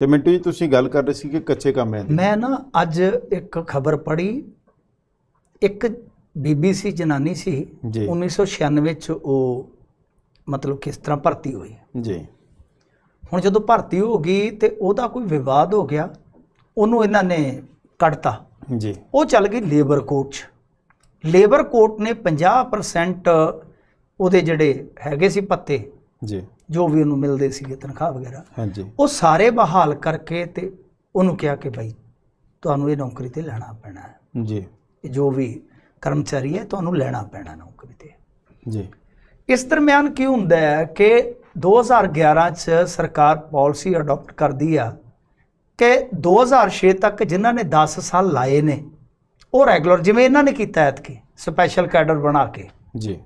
ਤੇ ਮਿੰਟੂ ਜੀ ਤੁਸੀਂ ਗੱਲ ਕਰ ਰਹੇ ਸੀ ਕਿ ਕੱਚੇ ਕਮਰਿਆਂ ਦੀ ਮੈਂ ਨਾ ਅੱਜ ਇੱਕ ਖਬਰ ਪੜ੍ਹੀ ਇੱਕ ਬੀਬੀਸੀ ਜਨਾਨੀ ਸੀ 1996 ਵਿੱਚ ਉਹ ਮਤਲਬ ਕਿਸ ਤਰ੍ਹਾਂ ਭਰਤੀ ਹੋਈ ਜੀ ਹੁਣ ਜਦੋਂ ਭਰਤੀ ਹੋ ਗਈ ਤੇ ਉਹਦਾ ਕੋਈ ਵਿਵਾਦ ਹੋ ਗਿਆ ਉਹਨੂੰ ਇਹਨਾਂ ਨੇ ਕੱਢਤਾ ਜੀ ਉਹ ਚੱਲ ਗਈ ਲੇਬਰ ਕੋਰਟ 'ਚ ਲੇਬਰ ਕੋਰਟ ਨੇ 50% ਉਹਦੇ ਜਿਹੜੇ ਹੈਗੇ ਸੀ ਪੱਤੇ ਜੀ ਜੋ ਵੀ ਉਹਨੂੰ ਮਿਲਦੇ ਸੀਗੇ ਤਨਖਾਹ ਵਗੈਰਾ ਹਾਂਜੀ ਉਹ ਸਾਰੇ ਬਹਾਲ ਕਰਕੇ ਤੇ ਉਹਨੂੰ ਕਿਹਾ ਕਿ ਭਾਈ ਤੁਹਾਨੂੰ ਇਹ ਨੌਕਰੀ ਤੇ ਲੈਣਾ ਪੈਣਾ ਹੈ ਜੀ ਜੋ ਵੀ ਕਰਮਚਾਰੀ ਹੈ ਤੁਹਾਨੂੰ ਲੈਣਾ ਪੈਣਾ ਨੌਕਰੀ ਤੇ ਜੀ ਇਸ ਦਰਮਿਆਨ ਕੀ ਹੁੰਦਾ ਹੈ ਕਿ 2011 ਚ ਸਰਕਾਰ ਪਾਲਿਸੀ ਅਡਾਪਟ ਕਰਦੀ ਆ ਕਿ 2006 ਤੱਕ ਜਿਨ੍ਹਾਂ ਨੇ 10 ਸਾਲ ਲਾਏ ਨੇ ਉਹ ਰੈਗੂਲਰ ਜਿਵੇਂ ਇਹਨਾਂ ਨੇ ਕੀਤਾ ਐਤਕੀ ਸਪੈਸ਼ਲ ਕੈਡਰ ਬਣਾ ਕੇ ਜੀ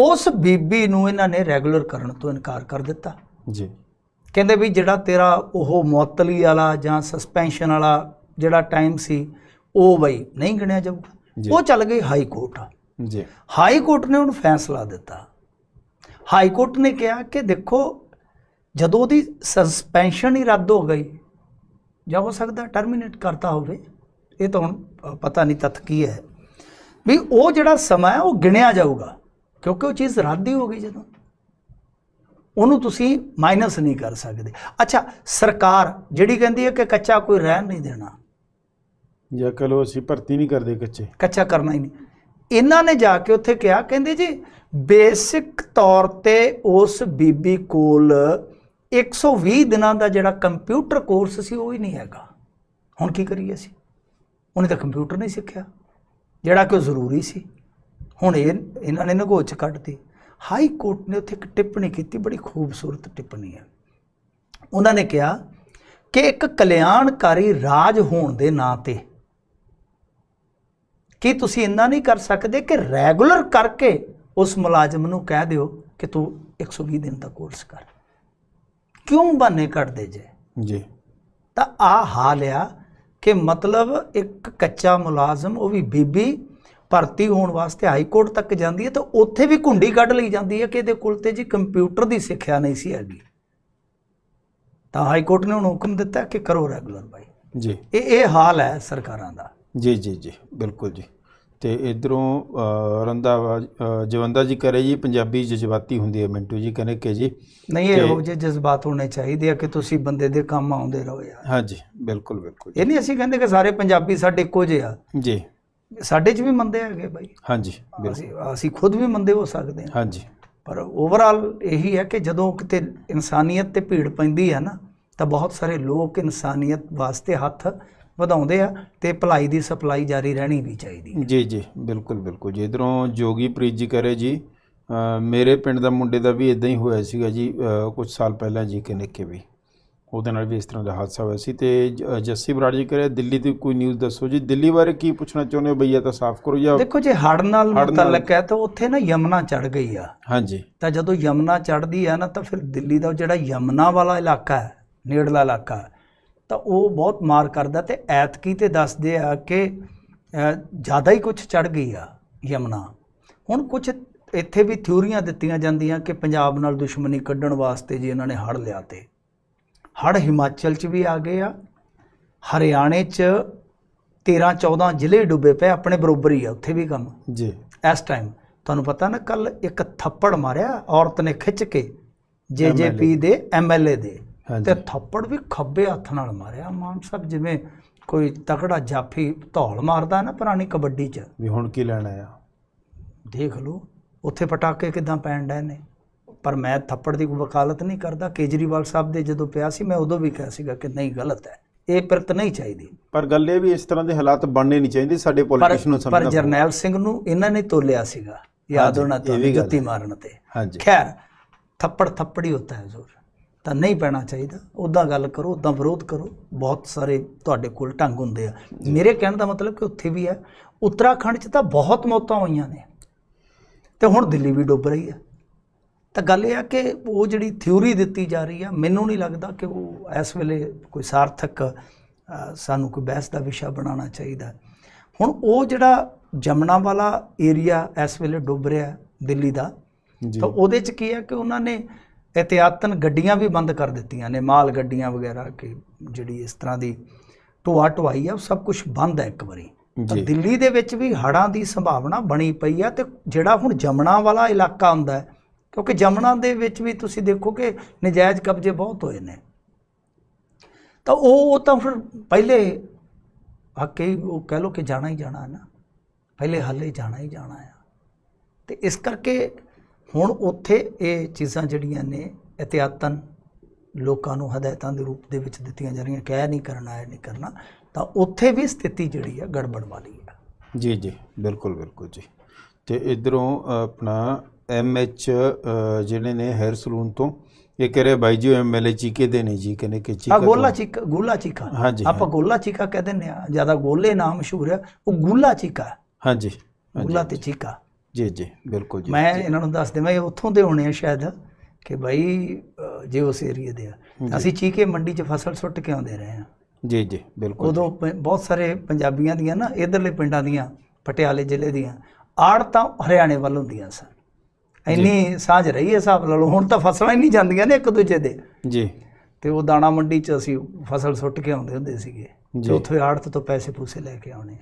ਉਸ ਬੀਬੀ ਨੂੰ ਇਹਨਾਂ ਨੇ ਰੈਗੂਲਰ ਕਰਨ ਤੋਂ ਇਨਕਾਰ ਕਰ ਦਿੱਤਾ ਜੀ ਕਹਿੰਦੇ ਵੀ ਜਿਹੜਾ ਤੇਰਾ ਉਹ ਮੁਅਤਲੀ ਵਾਲਾ ਜਾਂ ਸਸਪੈਂਸ਼ਨ ਵਾਲਾ ਜਿਹੜਾ ਟਾਈਮ ਸੀ ਉਹ ਬਈ ਨਹੀਂ ਗਿਣਿਆ ਜਾਊਗਾ ਉਹ ਚੱਲ ਗਈ ਹਾਈ ਕੋਰਟ ਜੀ ਹਾਈ ਕੋਰਟ ਨੇ ਉਹਨੂੰ ਫੈਸਲਾ ਦਿੱਤਾ ਹਾਈ ਕੋਰਟ ਨੇ ਕਿਹਾ ਕਿ ਦੇਖੋ ਜਦੋਂ ਉਹਦੀ ਸਸਪੈਂਸ਼ਨ ਹੀ ਰੱਦ ਹੋ ਗਈ ਜਾਂ ਹੋ ਸਕਦਾ ਟਰਮੀਨੇਟ ਕਰਤਾ ਹੋਵੇ ਇਹ ਤਾਂ ਹੁਣ ਪਤਾ ਨਹੀਂ ਤੱਥ ਕੀ ਹੈ ਵੀ ਉਹ ਜਿਹੜਾ ਸਮਾਂ ਹੈ ਉਹ ਗਿਣਿਆ ਜਾਊਗਾ ਕਿਉਂਕਿ ਉਹ ਚੀਜ਼ ਰੱਦ ਹੀ ਹੋ ਗਈ ਜਦੋਂ ਉਹਨੂੰ ਤੁਸੀਂ ਮਾਈਨਸ ਨਹੀਂ ਕਰ ਸਕਦੇ ਅੱਛਾ ਸਰਕਾਰ ਜਿਹੜੀ ਕਹਿੰਦੀ ਹੈ ਕਿ ਕੱਚਾ ਕੋਈ ਰਹਿਣ ਨਹੀਂ ਦੇਣਾ ਜਾਂ ਕਲੋ ਅਸੀਂ ਭਰਤੀ ਨਹੀਂ ਕਰਦੇ ਕੱਚੇ ਕੱਚਾ ਕਰਨਾ ਹੀ ਨਹੀਂ ਇਹਨਾਂ ਨੇ ਜਾ ਕੇ ਉੱਥੇ ਕਿਹਾ ਕਹਿੰਦੇ ਜੀ ਬੇਸਿਕ ਤੌਰ ਤੇ ਉਸ ਬੀਬੀ ਕੋਲ 120 ਦਿਨਾਂ ਦਾ ਜਿਹੜਾ ਕੰਪਿਊਟਰ ਕੋਰਸ ਸੀ ਉਹ ਹੀ ਨਹੀਂ ਹੈਗਾ ਹੁਣ ਕੀ ਕਰੀਏ ਅਸੀਂ ਉਹਨੇ ਤਾਂ ਕੰਪਿਊਟਰ ਨਹੀਂ ਸਿੱਖਿਆ ਜਿਹੜਾ ਕਿ ਜ਼ਰੂਰੀ ਸੀ ਹੁਣ ਇਹ ਇਹਨਾਂ ਨੇ ਨਗੋਚ ਕੱਢਤੀ ਹਾਈ ਕੋਰਟ ਨੇ ਉੱਥੇ ਇੱਕ ਟਿੱਪਣੀ ਕੀਤੀ ਬੜੀ ਖੂਬਸੂਰਤ ਟਿੱਪਣੀ ਹੈ ਉਹਨਾਂ ਨੇ ਕਿਹਾ ਕਿ ਇੱਕ ਕਲਿਆਣਕਾਰੀ ਰਾਜ ਹੋਣ ਦੇ ਨਾਂ ਤੇ ਕਿ ਤੁਸੀਂ ਇੰਨਾ ਨਹੀਂ ਕਰ ਸਕਦੇ ਕਿ ਰੈਗੂਲਰ ਕਰਕੇ ਉਸ ਮੁਲਾਜ਼ਮ ਨੂੰ ਕਹਿ ਦਿਓ ਕਿ ਤੂੰ 120 ਦਿਨ ਦਾ ਕੋਰਸ ਕਰ ਕਿਉਂ ਬਾਨੇ ਕੱਢਦੇ ਜੇ ਜੀ ਤਾਂ ਆ ਹਾਲ ਆ ਕਿ ਮਤਲਬ ਇੱਕ ਕੱਚਾ ਮੁਲਾਜ਼ਮ ਉਹ ਵੀ ਬੀਬੀ ਭਰਤੀ ਹੋਣ ਵਾਸਤੇ ਹਾਈ ਕੋਰਟ ਤੱਕ ਜਾਂਦੀ ਹੈ ਤਾਂ ਉੱਥੇ ਵੀ ਘੁੰਡੀ ਕੱਢ ਲਈ ਜਾਂਦੀ ਹੈ ਕਿ ਇਹਦੇ ਕੋਲ ਤੇ ਜੀ ਕੰਪਿਊਟਰ ਦੀ ਸਿੱਖਿਆ ਨਹੀਂ ਸੀ ਹੈਗੀ ਤਾਂ ਹਾਈ ਕੋਰਟ ਨੇ ਉਹਨੂੰ ਹੁਕਮ ਦਿੱਤਾ ਕਿ ਕਰੋ ਰੈਗੂਲਰ ਬਾਈ ਜੀ ਇਹ ਇਹ ਹਾਲ ਹੈ ਸਰਕਾਰਾਂ ਦਾ ਜੀ ਜੀ ਜੀ ਬਿਲਕੁਲ ਜੀ ਤੇ ਇਧਰੋਂ ਰੰਦਾ ਜਵੰਦਾ ਜੀ ਕਰੇ ਜੀ ਪੰਜਾਬੀ ਜਜ਼ਬਾਤੀ ਹੁੰਦੀ ਹੈ ਮਿੰਟੂ ਜੀ ਕਹਿੰਦੇ ਕਿ ਜੀ ਨਹੀਂ ਇਹ ਹੋ ਜੇ ਜਜ਼ਬਾਤ ਹੋਣੇ ਚਾਹੀਦੇ ਆ ਕਿ ਤੁਸੀਂ ਬੰਦੇ ਦੇ ਕੰਮ ਆਉਂਦੇ ਰਹੋ ਯਾਰ ਹਾਂਜੀ ਬਿਲਕੁਲ ਬਿਲਕੁਲ ਇਹ ਨਹੀਂ ਅਸੀਂ ਕਹਿੰਦੇ ਕਿ ਸਾਰੇ ਪੰਜਾਬੀ ਸਾਡੇ ਇੱਕੋ ਜਿਹੇ ਆ ਜੀ ਸਾਡੇ 'ਚ ਵੀ ਮੰਦੇ ਹੈਗੇ ਬਾਈ ਹਾਂਜੀ ਬਿਲਕੁਲ ਅਸੀਂ ਖੁਦ ਵੀ ਮੰਦੇ ਹੋ ਸਕਦੇ ਹਾਂ ਹਾਂਜੀ ਪਰ ਓਵਰਆਲ ਇਹੀ ਹੈ ਕਿ ਜਦੋਂ ਕਿਤੇ ਇਨਸਾਨੀਅਤ ਤੇ ਭੀੜ ਪੈਂਦੀ ਹੈ ਨਾ ਤਾਂ ਬਹੁਤ ਸਾਰੇ ਲੋਕ ਇਨਸਾਨੀਅਤ ਵਾਸਤੇ ਹੱਥ ਵਧਾਉਂਦੇ ਆ ਤੇ ਭਲਾਈ ਦੀ ਸਪਲਾਈ ਜਾਰੀ ਰਹਿਣੀ ਵੀ ਚਾਹੀਦੀ ਜੀ ਜੀ ਬਿਲਕੁਲ ਬਿਲਕੁਲ ਜੀ ਇਧਰੋਂ ਜੋਗੀ ਪ੍ਰੀਤ ਜੀ ਕਰੇ ਜੀ ਮੇਰੇ ਪਿੰਡ ਦਾ ਮੁੰਡੇ ਦਾ ਵੀ ਇਦਾਂ ਹੀ ਹੋਇਆ ਸੀਗਾ ਜੀ ਕੁਝ ਸਾਲ ਪਹਿਲਾਂ ਜੀ ਕਿ ਵੀ ਉਹਦੇ ਨਾਲ ਵੀ ਇਸ ਤਰ੍ਹਾਂ ਦਾ ਹਾਦਸਾ ਹੋਇਆ ਸੀ ਤੇ ਜੱਸੀ ਬਰਾੜ ਜੀ ਕਰੇ ਦਿੱਲੀ ਦੀ ਕੋਈ ਨਿਊਜ਼ ਦੱਸੋ ਜੀ ਦਿੱਲੀ ਬਾਰੇ ਕੀ ਪੁੱਛਣਾ ਚਾਹੁੰਦੇ ਹੋ ਬਈਆ ਤਾਂ ਸਾਫ਼ ਕਰੋ ਜਾਂ ਦੇਖੋ ਜੇ ਹੜ ਨਾਲ ਮੁਤਲਕ ਹੈ ਤਾਂ ਉੱਥੇ ਨਾ ਯਮਨਾ ਚੜ ਗਈ ਆ ਹਾਂਜੀ ਤਾਂ ਜਦੋਂ ਯਮਨਾ ਚੜਦੀ ਆ ਨਾ ਤਾਂ ਫਿਰ ਦਿੱਲੀ ਦਾ ਜਿਹੜਾ ਯਮਨਾ ਵਾਲਾ ਇਲਾਕਾ ਹੈ ਨੇੜਲਾ ਇਲਾਕਾ ਤਾਂ ਉਹ ਬਹੁਤ ਮਾਰ ਕਰਦਾ ਤੇ ਐਤਕੀ ਤੇ ਦੱਸਦੇ ਆ ਕਿ ਜ਼ਿਆਦਾ ਹੀ ਕੁਝ ਚੜ ਗਈ ਆ ਯਮਨਾ ਹੁਣ ਕੁਝ ਇੱਥੇ ਵੀ ਥਿਉਰੀਆਂ ਦਿੱਤੀਆਂ ਜਾਂਦੀਆਂ ਕਿ ਪੰਜਾਬ ਨਾਲ ਦੁਸ਼ਮਣੀ ਕੱਢਣ ਵਾਸਤੇ ਜੀ ਇਹਨਾਂ ਨੇ ਹੜ ਲਿਆ ਤੇ ਹੜ ਹਿਮਾਚਲ 'ਚ ਵੀ ਆ ਗਏ ਆ ਹਰਿਆਣੇ 'ਚ 13 14 ਜ਼ਿਲ੍ਹੇ ਡੁੱਬੇ ਪਏ ਆਪਣੇ ਬਰੋਬਰ ਹੀ ਆ ਉੱਥੇ ਵੀ ਕੰਮ ਜੀ ਇਸ ਟਾਈਮ ਤੁਹਾਨੂੰ ਪਤਾ ਨਾ ਕੱਲ ਇੱਕ ਥੱਪੜ ਮਾਰਿਆ ਔਰਤ ਨੇ ਖਿੱਚ ਕੇ ਜੀਜੀਪੀ ਦੇ ਐਮਐਲਏ ਦੇ ਤੇ ਥੱਪੜ ਵੀ ਖੱਬੇ ਹੱਥ ਨਾਲ ਮਾਰਿਆ ਮਾਨ ਸਾਹਿਬ ਜਿਵੇਂ ਕੋਈ ਤਕੜਾ ਜਾਫੀ ਧੌਲ ਮਾਰਦਾ ਨਾ ਪੁਰਾਣੀ ਕਬੱਡੀ 'ਚ ਵੀ ਹੁਣ ਕੀ ਲੈਣਾ ਆ ਦੇਖ ਲਓ ਉੱਥੇ ਪਟਾਕੇ ਕਿਦਾਂ ਪੈਣ ਡੈ ਨੇ ਪਰ ਮੈਂ ਥੱਪੜ ਦੀ ਵਕਾਲਤ ਨਹੀਂ ਕਰਦਾ ਕੇਜਰੀਵਾਲ ਸਾਹਿਬ ਦੇ ਜਦੋਂ ਪਿਆ ਸੀ ਮੈਂ ਉਦੋਂ ਵੀ ਕਿਹਾ ਸੀਗਾ ਕਿ ਨਹੀਂ ਗਲਤ ਹੈ ਇਹ ਪ੍ਰਤ ਨਹੀਂ ਚਾਹੀਦੀ ਪਰ ਗੱਲ ਇਹ ਵੀ ਇਸ ਤਰ੍ਹਾਂ ਦੇ ਹਾਲਾਤ ਬਣਨੇ ਨਹੀਂ ਚਾਹੀਦੇ ਸਾਡੇ ਪੋਲੀਟਿਸ਼ੀਅਨ ਨੂੰ ਸਮਝਣਾ ਪਰ ਜਰਨੈਲ ਸਿੰਘ ਨੂੰ ਇਹਨਾਂ ਨੇ ਤੋਲਿਆ ਸੀਗਾ ਯਾਦ ਹੋਣਾ ਤੁਹਾਨੂੰ ਜੁੱਤੀ ਮਾਰਨ ਤੇ ਹਾਂਜੀ ਖੈਰ ਥੱਪੜ ਥੱਪੜੀ ਹੁੰਦਾ ਹੈ ਜ਼ੋਰ ਤਾਂ ਨਹੀਂ ਪੈਣਾ ਚਾਹੀਦਾ ਉਦਾਂ ਗੱਲ ਕਰੋ ਉਦਾਂ ਵਿਰੋਧ ਕਰੋ ਬਹੁਤ ਸਾਰੇ ਤੁਹਾਡੇ ਕੋਲ ਢੰਗ ਹੁੰਦੇ ਆ ਮੇਰੇ ਕਹਿਣ ਦਾ ਮਤਲਬ ਕਿ ਉੱਥੇ ਵੀ ਹੈ ਉੱਤਰਾਖੰਡ 'ਚ ਤਾਂ ਬਹੁਤ ਮੌਤਾਂ ਹੋਈਆਂ ਨੇ ਤੇ ਹੁਣ ਦਿੱਲੀ ਵੀ ਡੁੱਬ ਰਹੀ ਹੈ ਤਾਂ ਗੱਲ ਇਹ ਆ ਕਿ ਉਹ ਜਿਹੜੀ ਥਿਊਰੀ ਦਿੱਤੀ ਜਾ ਰਹੀ ਆ ਮੈਨੂੰ ਨਹੀਂ ਲੱਗਦਾ ਕਿ ਉਹ ਇਸ ਵੇਲੇ ਕੋਈ ਸਾਰਥਕ ਸਾਨੂੰ ਕੋਈ ਬਹਿਸ ਦਾ ਵਿਸ਼ਾ ਬਣਾਉਣਾ ਚਾਹੀਦਾ ਹੁਣ ਉਹ ਜਿਹੜਾ ਜਮਨਾ ਵਾਲਾ ਏਰੀਆ ਇਸ ਵੇਲੇ ਡੁੱਬ ਰਿਹਾ ਦਿੱਲੀ ਦਾ ਤਾਂ ਉਹਦੇ ਚ ਕੀ ਆ ਕਿ ਉਹਨਾਂ ਨੇ ਇਤਿਆਤਨ ਗੱਡੀਆਂ ਵੀ ਬੰਦ ਕਰ ਦਿੱਤੀਆਂ ਨੇ ਮਾਲ ਗੱਡੀਆਂ ਵਗੈਰਾ ਕਿ ਜਿਹੜੀ ਇਸ ਤਰ੍ਹਾਂ ਦੀ ਢੋਆ ਢਵਾਈ ਆ ਸਭ ਕੁਝ ਬੰਦ ਹੈ ਇੱਕ ਵਾਰੀ ਤਾਂ ਦਿੱਲੀ ਦੇ ਵਿੱਚ ਵੀ ਹੜਾਂ ਦੀ ਸੰਭਾਵਨਾ ਬਣੀ ਪਈ ਆ ਤੇ ਜਿਹੜਾ ਹੁਣ ਜਮਨਾ ਵਾਲਾ ਇਲਾਕਾ ਹੁੰਦਾ ਹੈ ਕਿਉਂਕਿ ਜਮਨਾ ਦੇ ਵਿੱਚ ਵੀ ਤੁਸੀਂ ਦੇਖੋ ਕਿ ਨਜਾਇਜ਼ ਕਬਜ਼ੇ ਬਹੁਤ ਹੋਏ ਨੇ ਤਾਂ ਉਹ ਤਾਂ ਫਿਰ ਪਹਿਲੇ ਹੱਕੇ ਉਹ ਕਹਿ ਲੋ ਕਿ ਜਾਣਾ ਹੀ ਜਾਣਾ ਹੈ ਨਾ ਪਹਿਲੇ ਹੱਲੇ ਜਾਣਾ ਹੀ ਜਾਣਾ ਹੈ ਤੇ ਇਸ ਕਰਕੇ ਹੁਣ ਉੱਥੇ ਇਹ ਚੀਜ਼ਾਂ ਜਿਹੜੀਆਂ ਨੇ ਇਤਿਆਤਨ ਲੋਕਾਂ ਨੂੰ ਹਦਾਇਤਾਂ ਦੇ ਰੂਪ ਦੇ ਵਿੱਚ ਦਿੱਤੀਆਂ ਜਾ ਰਹੀਆਂ ਕਹਿ ਨਹੀਂ ਕਰਨਾ ਹੈ ਨਹੀਂ ਕਰਨਾ ਤਾਂ ਉੱਥੇ ਵੀ ਸਥਿਤੀ ਜਿਹੜੀ ਹੈ ਗੜਬੜ ਵਾਲੀ ਹੈ ਜੀ ਜੀ ਬਿਲਕੁਲ ਬਿਲਕੁਲ ਜੀ ਤੇ ਇਧਰੋਂ ਆਪਣਾ ਐਮ ਐਚ ਜਿਹੜੇ ਨੇ ਹੈਰ ਸਲੂਨ ਤੋਂ ਇਹ ਕਹ ਰਹੇ ਬਾਈ ਜੀ ਐਮਐਲਏ ਚੀਕੇ ਦੇ ਨੇ ਜੀ ਕਹਿੰਦੇ ਕਿ ਚੀਕਾ ਆ ਗੋਲਾ ਚੀਕਾ ਗੋਲਾ ਚੀਕਾ ਹਾਂਜੀ ਆਪਾਂ ਗੋਲਾ ਚੀਕਾ ਦਿੰਨੇ ਨੇ ਜਿਆਦਾ ਗੋਲੇ ਨਾਮ ਮਸ਼ਹੂਰ ਹੈ ਉਹ ਗੋਲਾ ਚੀਕਾ ਹਾਂਜੀ ਗੋਲਾ ਤੇ ਚੀਕਾ ਜੀ ਜੀ ਬਿਲਕੁਲ ਜੀ ਮੈਂ ਇਹਨਾਂ ਨੂੰ ਦੱਸ ਦੇਵਾਂ ਇਹ ਉੱਥੋਂ ਦੇ ਹੋਣੇ ਆ ਸ਼ਾਇਦ ਕਿ ਭਾਈ ਜੇ ਉਸ ਏਰੀਆ ਦੇ ਆ ਅਸੀਂ ਚੀਕੇ ਮੰਡੀ 'ਚ ਫਸਲ ਸੁੱਟ ਕੇ ਆਉਂਦੇ ਰਹੇ ਆ ਜੀ ਜੀ ਬਿਲਕੁਲ ਉਦੋਂ ਬਹੁਤ ਸਾਰੇ ਪੰਜਾਬੀਆਂ ਦੀਆਂ ਨਾ ਇਧਰਲੇ ਪਿੰਡਾਂ ਦੀਆਂ ਪਟਿਆਲੇ ਜ਼ਿਲ੍ਹੇ ਦੀਆਂ ਆੜ ਤਾਂ ਹਰਿਆਣੇ ਵੱਲ ਹੁੰਦੀਆਂ ਸਨ ਇੰਨੀ ਸਾਂਝ ਰਹੀ ਹੈ ਲਾ ਲੋ ਹੁਣ ਤਾਂ ਫਸਲਾਂ ਹੀ ਨਹੀਂ ਜਾਂਦੀਆਂ ਨੇ ਇੱਕ ਦੂਜੇ ਦੇ ਜੀ ਤੇ ਉਹ ਦਾਣਾ ਮੰਡੀ 'ਚ ਅਸੀਂ ਫਸਲ ਸੁੱਟ ਕੇ ਆਉਂਦੇ ਹੁੰਦੇ ਸੀਗੇ ਜੀ ਉੱਥੇ ਆੜਤ ਤੋਂ ਪੈਸੇ ਪੂਸੇ ਲੈ ਕੇ ਆਉਣੇ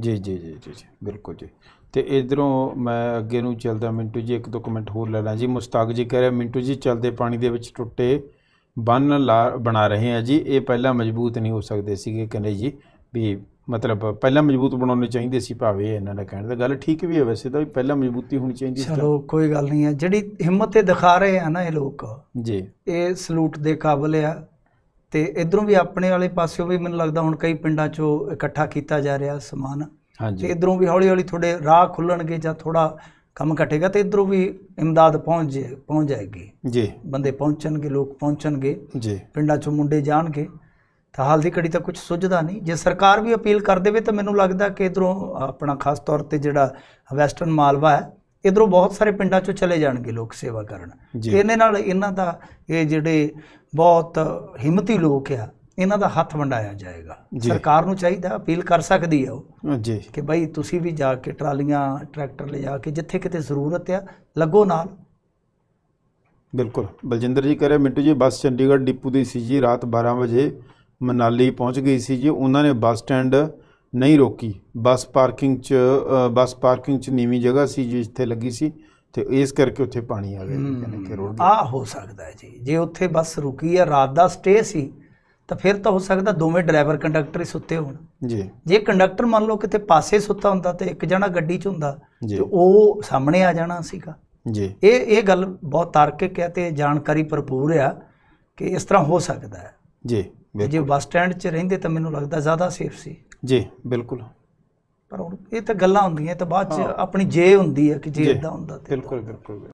ਜੀ ਜੀ ਜੀ ਜੀ ਬਿਲਕੁਲ ਜੀ ਤੇ ਇਧਰੋਂ ਮੈਂ ਅੱਗੇ ਨੂੰ ਚੱਲਦਾ ਮਿੰਟੂ ਜੀ ਇੱਕ ਦੋ ਕਮੈਂਟ ਹੋਰ ਲਾਂ ਜੀ ਮੁਸਤਾਕ ਜੀ ਕਹਿ ਰਿਹਾ ਮਿੰਟੂ ਜੀ ਚੱਲਦੇ ਪਾਣੀ ਦੇ ਵਿੱਚ ਟੁੱਟੇ ਬੰਨ ਬਣਾ ਰਹੇ ਆ ਜੀ ਇਹ ਪਹਿਲਾਂ ਮਜ਼ਬੂਤ ਨਹੀਂ ਹੋ ਸਕਦੇ ਸੀਗੇ ਕਹਿੰਦੇ ਜੀ ਵੀ ਮਤਲਬ ਪਹਿਲਾਂ ਮਜ਼ਬੂਤ ਬਣਾਉਣੇ ਚਾਹੀਦੇ ਸੀ ਭਾਵੇਂ ਇਹਨਾਂ ਦਾ ਕਹਿਣ ਦਾ ਗੱਲ ਠੀਕ ਵੀ ਹੈ ਵੈਸੇ ਤਾਂ ਪਹਿਲਾਂ ਮਜ਼ਬੂਤੀ ਹੋਣੀ ਚਾਹੀਦੀ ਸੀ ਚਲੋ ਕੋਈ ਗੱਲ ਨਹੀਂ ਹੈ ਜਿਹੜੀ ਹਿੰਮਤ ਤੇ ਦਿਖਾ ਰਹੇ ਆ ਨਾ ਇਹ ਲੋਕ ਜੀ ਇਹ ਸਲੂਟ ਦੇ ਕਾਬਿਲ ਆ ਤੇ ਇਧਰੋਂ ਵੀ ਆਪਣੇ ਵਾਲੇ ਪਾਸਿਓਂ ਵੀ ਮੈਨੂੰ ਲੱਗਦਾ ਹੁਣ ਕਈ ਪਿੰਡਾਂ 'ਚੋਂ ਇਕੱਠਾ ਕੀਤਾ ਜਾ ਰਿਹਾ ਸਮਾਨ ਹਾਂਜੀ ਤੇ ਇਧਰੋਂ ਵੀ ਹੌਲੀ-ਹੌਲੀ ਥੋੜੇ ਰਾਹ ਖੁੱਲਣਗੇ ਜਾਂ ਥੋੜਾ ਕੰਮ ਘਟੇਗਾ ਤੇ ਇਧਰੋਂ ਵੀ ਇਮਦਾਦ ਪਹੁੰਚ ਜੇ ਪਹੁੰਚ ਜਾਏਗੀ ਜੀ ਬੰਦੇ ਪਹੁੰਚਣਗੇ ਲੋਕ ਪਹੁੰਚਣਗੇ ਜੀ ਪਿੰਡਾਂ 'ਚੋਂ ਮੁੰਡੇ ਜਾਣਗੇ ਤਾਂ ਹਾਲ ਦੀ ਘੜੀ ਤਾਂ ਕੁਝ ਸੁਝਦਾ ਨਹੀਂ ਜੇ ਸਰਕਾਰ ਵੀ ਅਪੀਲ ਕਰ ਦੇਵੇ ਤਾਂ ਮੈਨੂੰ ਲੱਗਦਾ ਕਿ ਇਧਰੋਂ ਆਪਣਾ ਖਾਸ ਤੌਰ ਤੇ ਜਿਹੜਾ ਵੈਸਟਰਨ ਮਾਲਵਾ ਹੈ ਇਧਰੋਂ ਬਹੁਤ ਸਾਰੇ ਪਿੰਡਾਂ ਚੋਂ ਚਲੇ ਜਾਣਗੇ ਲੋਕ ਸੇਵਾ ਕਰਨ ਇਹਨੇ ਨਾਲ ਇਹਨਾਂ ਦਾ ਇਹ ਜਿਹੜੇ ਬਹੁਤ ਹਿੰਮਤੀ ਲੋਕ ਆ ਇਹਨਾਂ ਦਾ ਹੱਥ ਵੰਡਾਇਆ ਜਾਏਗਾ ਸਰਕਾਰ ਨੂੰ ਚਾਹੀਦਾ ਅਪੀਲ ਕਰ ਸਕਦੀ ਹੈ ਉਹ ਜੀ ਕਿ ਭਾਈ ਤੁਸੀਂ ਵੀ ਜਾ ਕੇ ਟਰਾਲੀਆਂ ਟਰੈਕਟਰ ਜਾ ਕੇ ਜਿੱਥੇ ਕਿਤੇ ਜ਼ਰੂਰਤ ਆ ਲੱਗੋ ਨਾਲ ਬਿਲਕੁਲ ਬਲਜਿੰਦਰ ਜੀ ਕਰੇ ਮਿੰਟੂ ਜੀ ਬੱਸ ਚੰਡੀਗੜ੍ਹ ਡਿਪੂ ਦੀ ਸੀ ਜੀ ਰਾਤ 12 ਵਜੇ ਮਨਾਲੀ ਪਹੁੰਚ ਗਈ ਸੀ ਜੀ ਉਹਨਾਂ ਨੇ ਬੱਸ ਸਟੈਂਡ ਨਹੀਂ ਰੋਕੀ ਬੱਸ ਪਾਰਕਿੰਗ 'ਚ ਬੱਸ ਪਾਰਕਿੰਗ 'ਚ ਨੀਵੀਂ ਜਗ੍ਹਾ ਸੀ ਜਿੱਥੇ ਲੱਗੀ ਸੀ ਤੇ ਇਸ ਕਰਕੇ ਉੱਥੇ ਪਾਣੀ ਆ ਗਿਆ ਕਿ ਰੋਡ ਆ ਹੋ ਸਕਦਾ ਹੈ ਜੀ ਜੇ ਉੱਥੇ ਬੱਸ ਰੁਕੀ ਆ ਰਾਤ ਦਾ ਸਟੇ ਸੀ ਤਾਂ ਫਿਰ ਤਾਂ ਹੋ ਸਕਦਾ ਦੋਵੇਂ ਡਰਾਈਵਰ ਕੰਡਕਟਰ ਹੀ ਸੁੱਤੇ ਹੋਣ ਜੀ ਜੇ ਕੰਡਕਟਰ ਮੰਨ ਲਓ ਕਿਤੇ ਪਾਸੇ ਸੁੱਤਾ ਹੁੰਦਾ ਤੇ ਇੱਕ ਜਣਾ ਗੱਡੀ 'ਚ ਹੁੰਦਾ ਤੇ ਉਹ ਸਾਹਮਣੇ ਆ ਜਾਣਾ ਸੀਗਾ ਜੀ ਇਹ ਇਹ ਗੱਲ ਬਹੁਤ ਤਾਰਕਿਕ ਹੈ ਤੇ ਜਾਣਕਾਰੀ ਭਰਪੂਰ ਆ ਕਿ ਇਸ ਤਰ੍ਹਾਂ ਹੋ ਸਕਦਾ ਹੈ ਜੀ ਜੇ ਬੱਸ ਸਟੈਂਡ 'ਚ ਰਹਿੰਦੇ ਤਾਂ ਮੈਨੂੰ ਲੱਗਦਾ ਜ਼ਿਆਦਾ ਸੇਫ ਸੀ ਜੀ ਬਿਲਕੁਲ ਪਰ ਹੁਣ ਇਹ ਤਾਂ ਗੱਲਾਂ ਹੁੰਦੀਆਂ ਤਾਂ ਬਾਅਦ 'ਚ ਆਪਣੀ ਜੇ ਹੁੰਦੀ ਹੈ ਕਿ ਜੇ ਇਦਾਂ ਹੁੰਦਾ ਤੇ ਬਿਲਕੁਲ ਬਿਲਕੁਲ